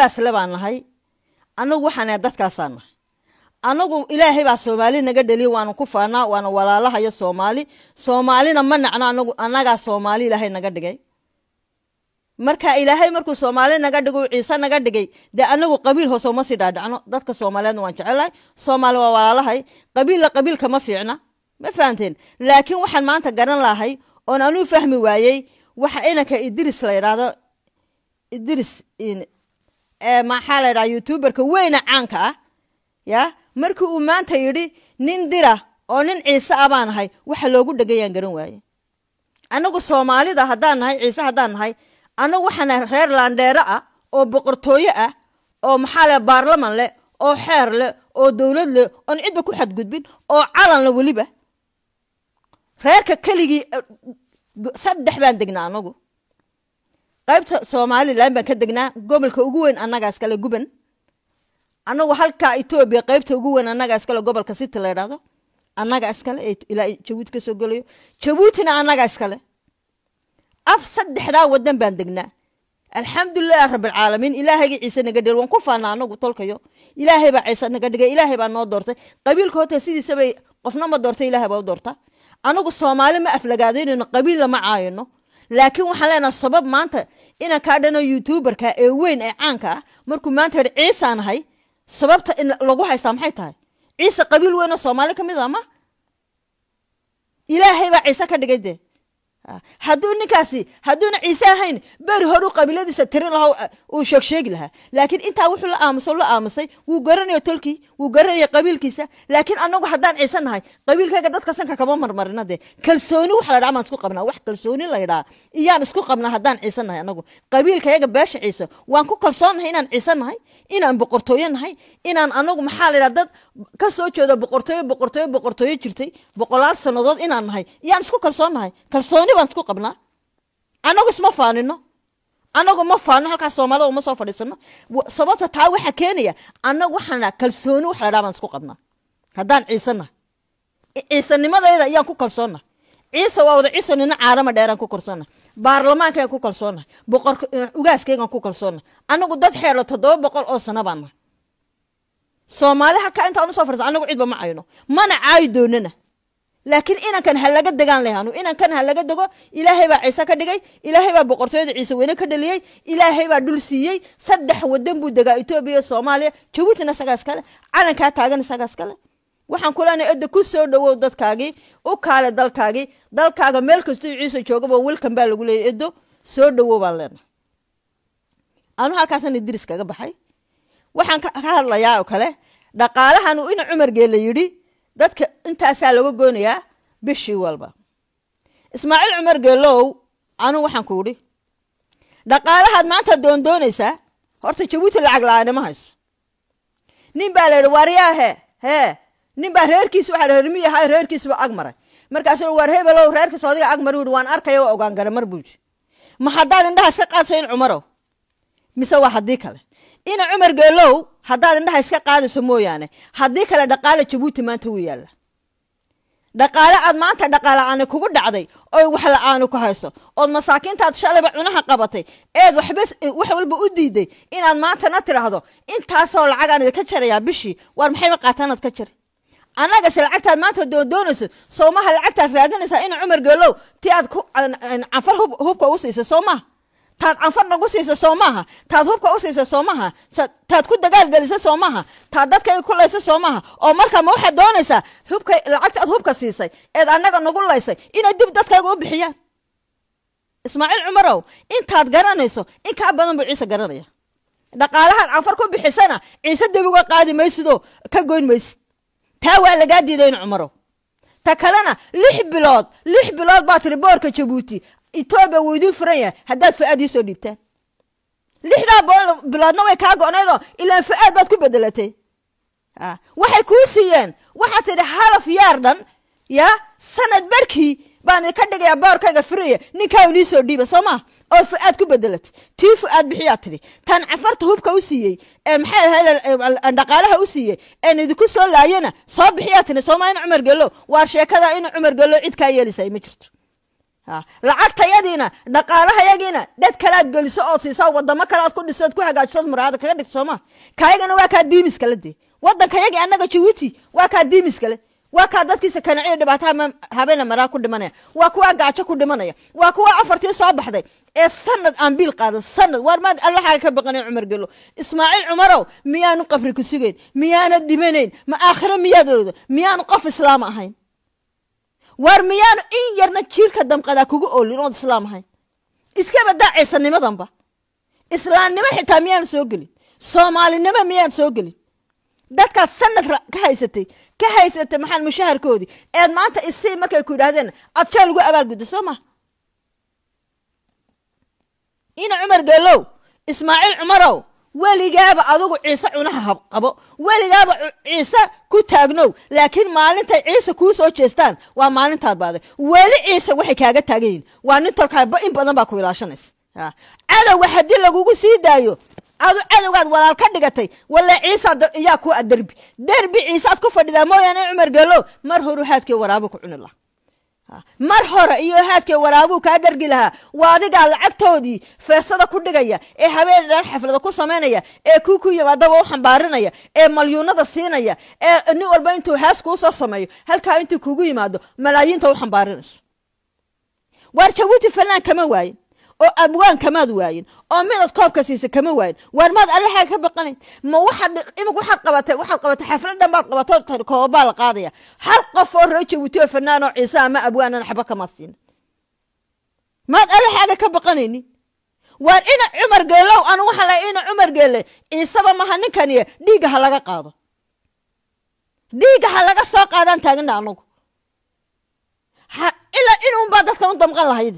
kuwaasle baan nahay annagu waxaana dadkaasaa nahay annagu ilaahay baa soomaali naga dhaliya waanu ku faanaa waana walaalahayo soomaali soomaalina ma nacno annagaa soomaali ilaahay naga dhigay marka ilaahay markuu soomaali naga dhigo ciise naga dhigay dee anagu qabiil hoose uma sii dhaadhacno dadka soomaaliyeedna waan jecelahay soomaali waa walaalahay qabiilla qabiilka ma fiicna ma fahamteen laakiin waxaan maanta garan lahay oon anuu fahmi waayey waxa inanka idris la yidhaahdo idris maxaa la dhaha youtuberka weyna caanka ah ya markii uu maanta yidhi nin dira oo nin ciise ah baan ahay waxa loogu dhegayaan garan waaye anagu soomaalida haddaan nahay ciise haddaan nahay anagu waxaana reer laandheero ah oo boqortooyo ah oo maxaa le baarlaman leh oo xeer leh oo dowlad leh oon cidba ku xadgudbin oo calanle weliba reerka keligii eh, saddex baan degnaa anagu qaybta somalilan baan ka degnaa gobolka ugu weyn anagaas kale guban anagu halka etoobiya qaybta ugu weyn anaga iskale gobolka city la yidhahdo annaga iskale ee ilaa jabuuti kasoo gelayo jabuutina annaga iskale af saddexdaa wadan baan degnaa alxamdulilah rabilcaalamiin ilaahayga ciise naga dhel waan ku faana anagu tolkayo ilaahay baa ciise naga dhigay ilaahay baa noo doortay qabiilka sidiisabay qofna ma doorta ilaahay baa u doorta anagu soomaali ma aflagaadaynayno qabiil lama caayano laakiin waxaan leenaha sabab maanta inaan kaa dhano youtuberka ee weyn ee caanka ah markuu maanta idhi ciisa nahay sababta in lagu haystaa maxay tahay ciise qabiil weynoo soomaali ka mid a ah ma ilaahay baa ciise ka dhigay dee hadduu ninkaasi hadduuna ciise ahayn beri horu qabiiladiisa tirin laho ah, uu sheegsheegi lahaa laakiin intaa wuxuu la aamuso la aamusay wuu garanaya tolkii wuu garanaya qabiilkiisa laakiin anagu haddaan ciise nahay qabiilkayga dadka sanka kama marmarina dee kalsooni waxa la dhaha maan isku qabnaa wax kalsooni la ydhaa iyaan isku qabnaa haddaan ciise nahay anagu qabiilkayaga beesha ciise waan ku kalsoon nahay inaan ciise nahay inaan boqortooyo nahay inaan anagu maxaa la ydhaa dad kasoo soo jeeda boqortooyo boqortooyo boqortooyo jirtay boqolaal sannadood inaan nahay yaan isku kalsoonnahay kalsooni baan isku qabnaa anagu isma faanino anagu ma faanno halkaas soomaalida uma soo fadhiisano sababta taa waxaa keenaya annagu waxaana kalsooni wax la baan isku qabnaa haddaan ciisana ciisanimadayda ayaan ku kalsoonnahay ciise waa wada ciiso caalama dheeraan ku kalsoonnahay baarlamaanka ku kalsoonnahay boqor eh, ugaaskaygaan ku kalsoonnahay anagu dad xeelo toddoba boqol oo sano baan soomaali haka intaa usoo farsa anagu cidba ma ayno mana caayi doonana laakiin inankan halaga degaan lehanu inankan halaga dego ilaahay baa ciise ka dhigay ilaahay baa boqortooyada ciise weyne ka dhaliyey ilaahay baa dhul siiyey saddex wadan buu degaa etoobiya soomaaliya jabuutina isagaas kale calankaa taagan isagaas kale waxaan kuleena edda ku dhawow dadkaagii u kaale dalkaagii dalkaaga meel kastuu ciise joogaba welkan baa lagu leeyay eddo soo dhawow baan leena anu halkaasna diris kaga baxay waxaan ka hadlayaa oo kale dhaqaalahanu in cumar geella yidhi dadka intaasaa laga goonayaa bishii walba ismaaciil cumar geellow anuu waxaan ku idhi dhaqaalahaad maanta doondoonaysaa horta jabuuti lacag la ma hayso nin baa la yidhi waaryaa he hee nin baa reerkiisa waxaa reer miya hay reerkiisaba ag markaasuu waar hebelow reerkiisa odiga ag mari waan arkaya ogaangara ogaan garamar buuji ma haddaad indhaha si qaadso in cumarow mise waa haddii kale ina cumar geelow haddaad indhaha iska qaadayso mooyaane haddii kale dhaqaale jabuuti maanta wuu yaalla dhaqaale aad maanta dhaqaala kugu dhacday oy wax la-aani ku hayso ood masaakiintaad shalayba cunaha qabatay eed waxba wax walba u diiday inaad maantana tidhaahdo intaasoo lacagaan idinka jarayaa bishii waar maxayba qaataanaad ka jari annagase lacagtaad maanta doondoonayso soo lacagtaad raadinaysaa ina cumar geelow ti aad ku canfar hubka u siiso soo taad canfar nagu siiso soo taad hubka u siiso soo maaha taad ku dagaalgelisa soo maaha taad dadkayga ku laysa soo oo markaa ma waxaad doonaysaa hubka lacagta aad hubka siisay eed annaga nagu laysay inay dib dadkayga u bixiyaan ismaaciil cumarow intaad garanayso in kaa badan buu ciise garanaya dhaqaalahaad canfar ku bixisana ciise dib uga qaadi maysidoo ka goyn maysid taa waa lagaa diidayn cumarow ta kalena lix bilood lix bilood baa tiri boorka jabuuti etoobiya wuu idiin furan yahay haddaad fa-aad iisoo dhiibtaan lixdaa biloodna way kaa go-naydoo ilaan fa-aad baad ku bedelatay waxay kuu siiyeen waxaa tidhi halaf yaar dhan ya sanad barkii baan idinka dhigayaa boorkayga furaya ninkaa inii soo dhiiba soo maa oo fu-aad ku bedelatay tii fu-aad bixiyaa tidhi taan cafarta hubka u siiyey ee maxay ahayd dhaqaalaha u siiyey een idinku soo laayana soo bixiyaa tidhi soomaa in cumar gelo waar sheekada in cumar gelo cid kaa yeelisay ma jirto lacagtayadiina dhaqaalahayagiina dad kalaad geliso ood siisaa wadamo kalead ku dhiso ku hagaajisood muraahada kaga dhigto sooma kaayagana waa kaa diimiskale dee waddankayagii annaga jabuuti waa kaa diimiskale waa kaa dadkiisa kanaciyo dhibaataha habeena maraa ku dhimanaya waa kuwaa gaajo ku dhimanaya waa kuwa afartii soo baxday ee sanad aan biil qaadan sanad waar maad alla ka baqanayn cumar gelo ismaaciil cumarow miyaanu qabri ku sugeyn miyaana dhibanayn ma aakhiro miyaad oodo miyaanu qof islaam ahayn war miyaanu in yarna jiirka damqadaa kugu oolin ood islaamahayn iskabadaa ciisanimadanba islaamnimo xitaa miyaanu soo gelin soomaalinimo miyaan soo gelin dadkaas sanad ka haysatay ka haysatay maxaan mushaharkoodii eed maanta isii markay ku yidhaahdeen ad jeel lagu abaalguddo soo maha ina cumar geelow ismaaciil cumarow weligaaba adugu ciise cunaha haqabo weligaaba ciise ku taagnow laakiin maalintay ciise kuu soo jeestaan waa maalintaad baaday weli ciise waxay kaaga taagan yihin waa nin tolkaa in badan baa ku ilaashanaysa cadowga haddii lagugu sii daayo adu cadowgaad walaal ka dhigatay walaa ciisa yaa ku a derbi derbi aad ku fadhidaa mooyaane cumar gelo mar hor waxaadkii waraabo ku cuni laha mar hore iyo haadkee waraabuu kaa dargi lahaa waa adigaa lacagtoodii feesada ku dhigaya ee habeen dheer xaflada ku samaynaya ee kuu ku yimaadaba u xambaarinaya ee malyuunada siinaya ee nin walba intuu haas kuu soo sameeyo halkaa intuu kugu yimaado malaayiinta u xambaarinayso waar jabuuti fanlaan kama waayin oo amwaan kamaad waayin oo midaad koobka siisa kama waayin warmaad maad ka baqanayn ma waxaad imik waxaad qabatay waxaad qabatay xafladan baad qabatoo tari koobaa la qaadaya hal qof oo ree jabuuti oo fanaan oo ciise ama abwaanan xaba kama siin maad alle ka baqanaynin waar ina cumar geelow anu waxaa la ina cumar geele ciiseba maha ninkaniye dhiigga ha laga qaado dhiigga ha laga soo qaadaan taagina anugu ilaa inuunbaa dadkan u damqan lahayd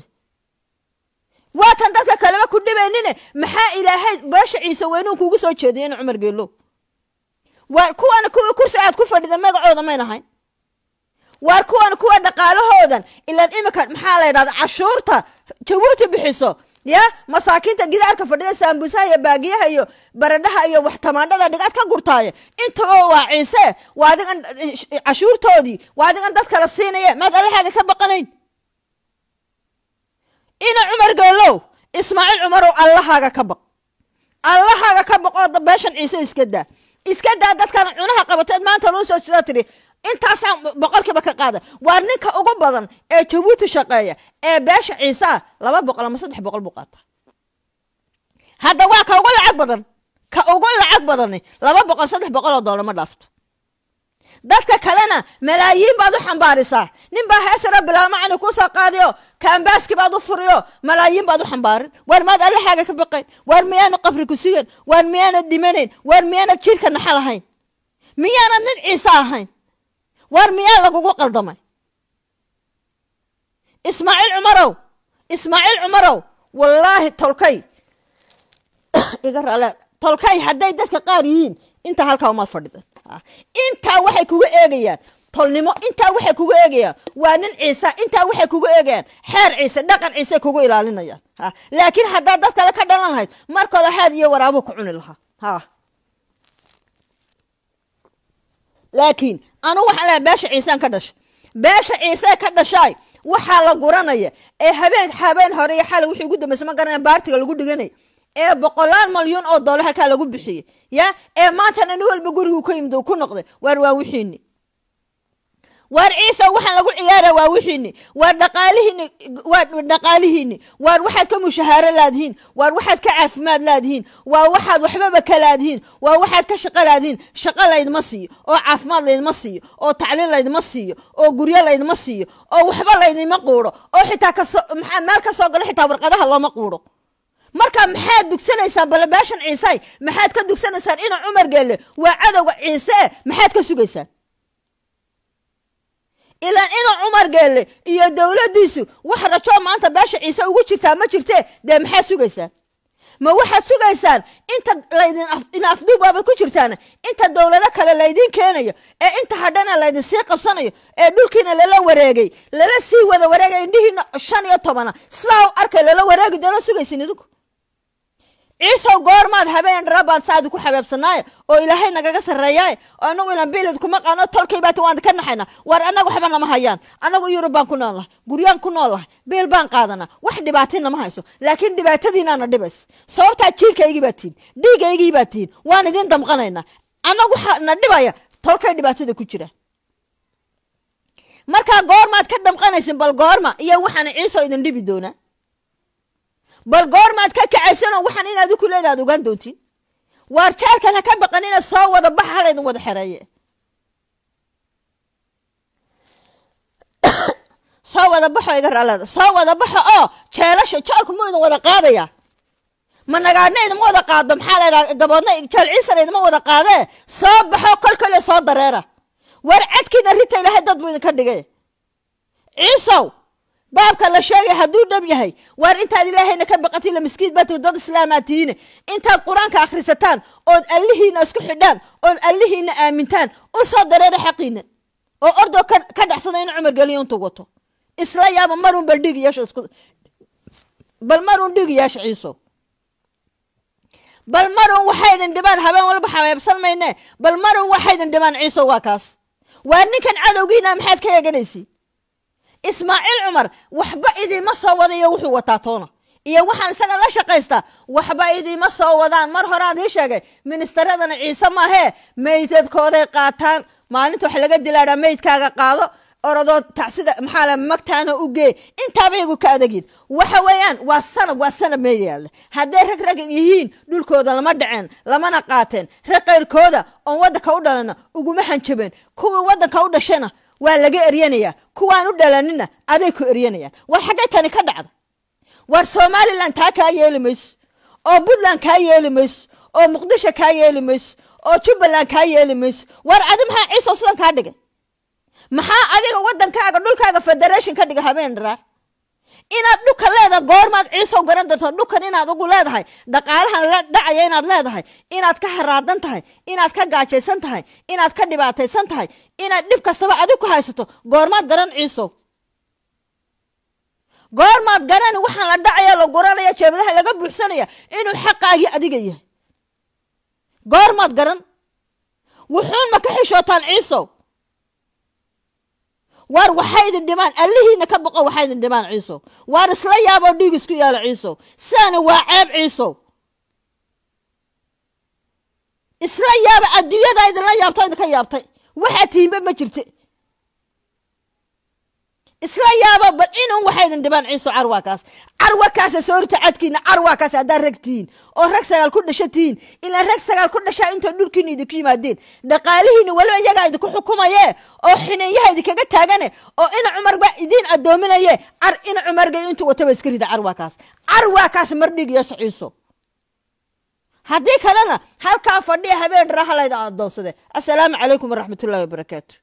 waatan dadka kaleba ku dhibaynine maxaa ilaahay beesha ciise weynuhu kugu soo in cumar geelow waar kuwan kuwii kursi aad ku fadhida magacooda mayn ahayn waar kuwan kuwa dhaqaalahoodan ilaan iminka maxaa la ydhahda cashuurta jabuuti bixiso ya masaakiinta gidaarka fadhida saambuusaha iyo baagiyaha iyo baradhaha iyo wax tamaandhada dhigaad ka gurtaaye intaba waa ciise waa adigan eh, cashuurtoodii waa adigan dad kala siinaye maad allaxaaga ka baqanayn ina cumar goolow ismaaciil cumarow allahaaga ka baq allahaaga ka baqoo dambeeshan ciise iska daa iska daa dadkan cunaha qabateed maanta loo soo sidaa tidhi intaasaan boqolkiiba ka qaada waa ninka ugu badan ee jabuuti shaqeeya ee beesha ciisaa laba boqol ama saddex boqol buu qaata hadda waa ka ugu lacag badan ka ugu lacag badani laba boqol saddex boqoloo doollar ma dhaafto dadka kalena malaayiin baad u xambaarisaa ninbaa heeshara bilaamacani kuusoo qaadiyo kaambaaski baad u furiyo malaayiin baad u xambaarin waar maad allaxaaga ka baqayn waar miyaana qabri ku sugan waar miyaanad dhimanayn waar miyaanad jiirka naxa lahayn miyaanad nin ciise ahayn waar miyaa lagugu qaldamay ismaaciil cumarow ismaaciil cumarow wallaahi tolkay iga raale tolkay hadday dadka qaar yihiin intaa halkaa umaad fadhidan ah intaa waxay kugu eegayaan tolnimo intaa waxay kugu eegayaan waa nin ciise intaa waxay kuga eegayaan xeer ciise dhaqan ciise kugu ilaalinayaan ha laakiin haddaad dad kale ka dhalan lahayd markooda xaad iyo waraabuu ku cuni lahaa ha laakiin anugu waxaan lahay beesha ciisaan ka dhashay beesha ciise ka dhashaay waxaa la guranaya ee habeen habeen hore iyo xali wixii ugu dambeysay ma garanaya baartiga lagu dhiganay ee boqolaal malyuun oo doole halkaa lagu bixiyey ya ee eh, maantana nin walba gurigu ka yimid ku noqday waar waa wixiini waar ciisa waxaan lagu ciyaara waa wixiini waar dhaqaalihiini waa dhaqaalihiini waar waxaad ka mushahaaro laadihiin waar waxaad ka caafimaad laadihiin waa waxaad waxbaba ka laadihiin waa waxaad ka shaqo laadihiin shaqo laydma siiyo oo caafimaad laydma siiyo oo tacliin laydma siiyo oo guryo laydma siiyo oo waxba laydima quuro oo xitaa kasoo maxaa meel ka soo galo xitaa warqadaha looma quuro marka maxaad dugsanaysaa bal meeshan ciise maxaad ka dugsanaysaan ina cumar geele waa cadowga ciise maxaad ka sugaysaan ilaan ina cumar geelle iyo dowladdiisu wax rajoo maanta beesha ciise ugu jirtaa ma jirte dee maxaad sugaysaan ma waxaad sugaysaan inta laydin afduubaabad ku jirtaana inta dowlado kale laydin keenayo ee inta hadhana laydin sii qabsanayo ee dhulkiina lala wareegay lala sii wada wareegay indhihiina shan iyo tobana sidaa u arkay lala wareegi doona sugaysin idinku ciisow goormaad habeen rabbaan saadu ku xabeebsanaaye oo ilaahay nagaga sarreeyaye oo annagu ilan kuma qaano tolkay baati waan ka naxayna waar annagu waxba nama hayaan annagu yurub baan ku noolnahay guryaan ku noolnahay biil baan qaadanaa wax dhibaatii nama hayso laakiin dhibaatadiinaana dhibays sababtaa jiilkaygii baa tihin dhiigaygii baa tihin waan idiin damqanaynaa annagu na dhibaya tolkay dhibaatada ku jira markaa goormaad ka damqanaysin bal goorma iyo waxaana ciisow idin dhibi doonaa bal goormaad ka kacaysanoo waxaan inaad ku leeda ogaan doontin waar jaarkan ha ka baqan inaad soo wada baxa halaydin wada xereeye soo wada baxo iga raalada soo wada baxo oo oh, jeelasha jeelku ma idin wada qaadaya ma nagaadhna idima wada qaado maxaa la idhaha daboodna jeel ciisana idima wada qaadee soo baxo kolkole soo dareera waar cadkiina rita ilaahay dad buu idinka dhigay ciisow baabka la sheegay haduu dhab yahay waar intaad ilaahayna ka baqatiin la miskiid baati dad islaamaad intaad qur-aanka akhrisataan ood allihiina isku xidhaan ood allihiina aamintaan u soo dareera xaqiina oo ordoo ka dhexsana inu cumar geliyo intuu wato isla yaaba marun bal dhig bal marun dhig ciiso bal marun waxaa dhibaan habeen walba xabeebsan maynee bal marun waxaa dhibaan ciiso waa kaas waa ninkan cadowgiina maxaad ka eeganaysi ismaaciil cumar waxba idinma soo wadayo wuxuu wataa toona iyo waxaan isaga la shaqaystaa waxba idinma soo wadaan mar horeaan ii sheegay ministaradana ciise maahee meydadkooday qaataan maalinta wax laga dilaadhaa meydkaaga qaado orodoo tacsida maxaala magtaana u gee intaaba iyagu ka adagyin waxa weeyaan waa sanab waa sanab meydyaale hadday rag rag yihiin dhulkooda lama dhaceen lamana qaateen rag qayrkooda oon waddanka u dhalana uguma hanjabeen kuwii waddanka u dhashana waa laga eryanayaa kuwaan u dhalanina aday ku eryanayaan war xaggay tani ka dhacda war somalilan taa kaa yeeli mayso oo puntland kaa yeeli mayso oo muqdisho kaa yeeli mayso oo jubbaland kaa yeeli mayso war adi maxaa ciisow sidan kaa dhigay maxaa adiga waddankaaga dhulkaaga federation ka dhiga habeen dharaar inaad dhuka leedahay goormaad ciiso garan doonto dhukan inaad ugu leedahay dhaqaalahan la dhacaya inaad leedahay inaad ka haraadan tahay inaad ka gaajaysan tahay inaad ka dhibaataysan tahay inaad dhib kastaba adig ku haysato goormaad garan ciiso goormaad garan waxaan la dhacaya la guranaya jeebadaha laga buuxsanaya inuu xaqaagii adiga yahay goormaad garan wuxuun ma ka xishootaan ciiso waar waxaa idin dhimaan allihiinna ka boqo waxaa idin dhimaan ciiso waar isla yaaboo dhiig isku yaala ciiso sidaana waa ceeb ciiso isla yaaba adduunyada idinla yaabto idinka yaabtay waxaa tihinba ma jirte isla yaaba bal inun waxay idin dhibaan ciiso carwaakaas carwa kaasa soo horta cadkiina carwaa kaas haddaa ragtihiin oo rag sagaal ku dhashatihiin ilaa rag sagaal ku dhashaa intoo dhulkiina idinku yimaadeen dhaqaalihiina waliba iyagaa idinku xukumaye oo xineeyaha idinkaga taagane oo in cumarba idiin adoominaye car in cumargayo intuu wataba iska rida carwaa kaas carwaa kaas mardhigiyo siciiso haddii kalena halkaa fadhiya habeen darahalayda adoonsade assalaamu calaykum waraxmatullahi wabarakaatu